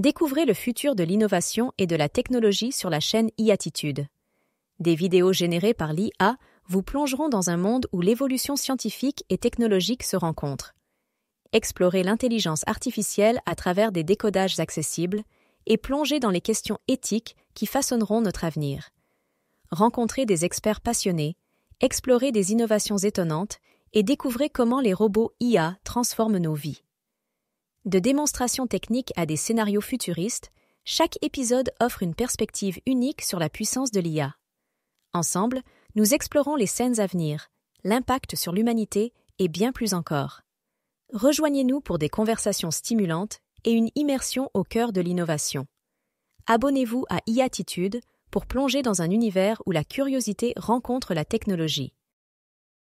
Découvrez le futur de l'innovation et de la technologie sur la chaîne e-attitude. Des vidéos générées par l'IA vous plongeront dans un monde où l'évolution scientifique et technologique se rencontrent. Explorez l'intelligence artificielle à travers des décodages accessibles et plongez dans les questions éthiques qui façonneront notre avenir. Rencontrez des experts passionnés, explorez des innovations étonnantes et découvrez comment les robots IA transforment nos vies. De démonstrations techniques à des scénarios futuristes, chaque épisode offre une perspective unique sur la puissance de l'IA. Ensemble, nous explorons les scènes à venir, l'impact sur l'humanité et bien plus encore. Rejoignez-nous pour des conversations stimulantes et une immersion au cœur de l'innovation. Abonnez-vous à iAttitude pour plonger dans un univers où la curiosité rencontre la technologie.